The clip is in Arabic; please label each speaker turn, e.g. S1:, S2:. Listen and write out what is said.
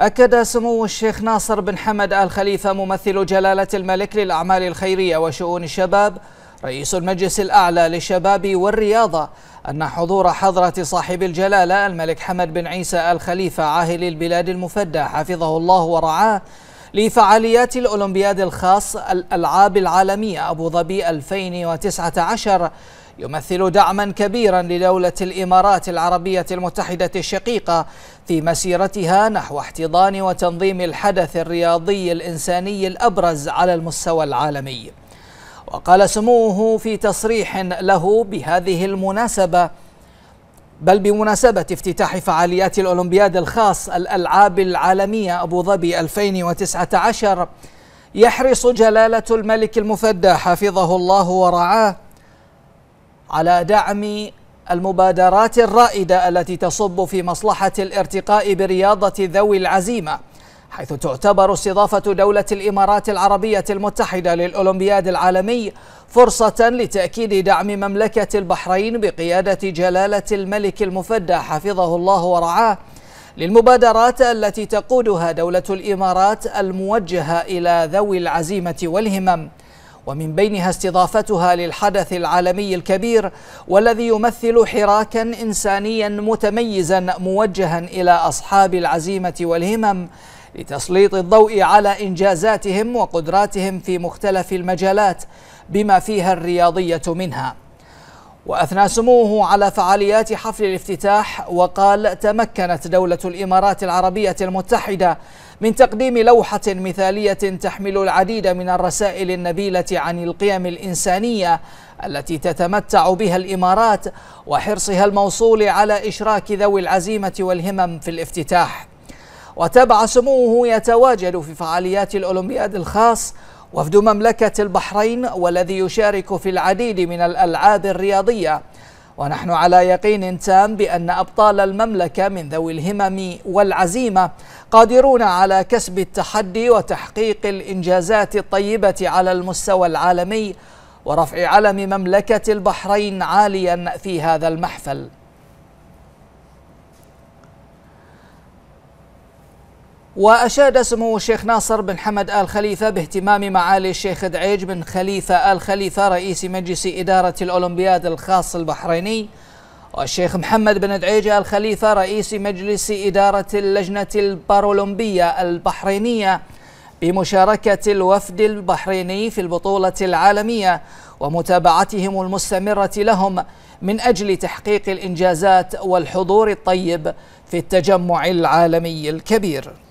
S1: أكد سمو الشيخ ناصر بن حمد آل خليفة ممثل جلالة الملك للأعمال الخيرية وشؤون الشباب رئيس المجلس الأعلى للشباب والرياضة أن حضور حضرة صاحب الجلالة الملك حمد بن عيسى آل خليفة عاهل البلاد المفدى حفظه الله ورعاه لفعاليات الأولمبياد الخاص الألعاب العالمية أبو ظبي 2019 يمثل دعما كبيرا لدولة الإمارات العربية المتحدة الشقيقة في مسيرتها نحو احتضان وتنظيم الحدث الرياضي الإنساني الأبرز على المستوى العالمي وقال سموه في تصريح له بهذه المناسبة بل بمناسبة افتتاح فعاليات الأولمبياد الخاص الألعاب العالمية أبو ظبي 2019 يحرص جلالة الملك المفدى حفظه الله ورعاه على دعم المبادرات الرائدة التي تصب في مصلحة الارتقاء برياضة ذوي العزيمة حيث تعتبر استضافة دولة الإمارات العربية المتحدة للأولمبياد العالمي فرصة لتأكيد دعم مملكة البحرين بقيادة جلالة الملك المفدى حفظه الله ورعاه للمبادرات التي تقودها دولة الإمارات الموجهة إلى ذوي العزيمة والهمم ومن بينها استضافتها للحدث العالمي الكبير والذي يمثل حراكا انسانيا متميزا موجها الى اصحاب العزيمه والهمم لتسليط الضوء على انجازاتهم وقدراتهم في مختلف المجالات بما فيها الرياضيه منها واثنى سموه على فعاليات حفل الافتتاح وقال تمكنت دوله الامارات العربيه المتحده من تقديم لوحة مثالية تحمل العديد من الرسائل النبيلة عن القيم الإنسانية التي تتمتع بها الإمارات وحرصها الموصول على إشراك ذوي العزيمة والهمم في الافتتاح وتابع سموه يتواجد في فعاليات الأولمبياد الخاص وفد مملكة البحرين والذي يشارك في العديد من الألعاب الرياضية ونحن على يقين تام بأن أبطال المملكة من ذوي الهمم والعزيمة قادرون على كسب التحدي وتحقيق الانجازات الطيبه على المستوى العالمي ورفع علم مملكه البحرين عاليا في هذا المحفل وأشاد سمو الشيخ ناصر بن حمد آل خليفة باهتمام معالي الشيخ دعيج بن خليفة آل خليفة رئيس مجلس إدارة الأولمبياد الخاص البحريني والشيخ محمد بن دعيجة الخليفة رئيس مجلس إدارة اللجنة البارولمبية البحرينية بمشاركة الوفد البحريني في البطولة العالمية ومتابعتهم المستمرة لهم من أجل تحقيق الإنجازات والحضور الطيب في التجمع العالمي الكبير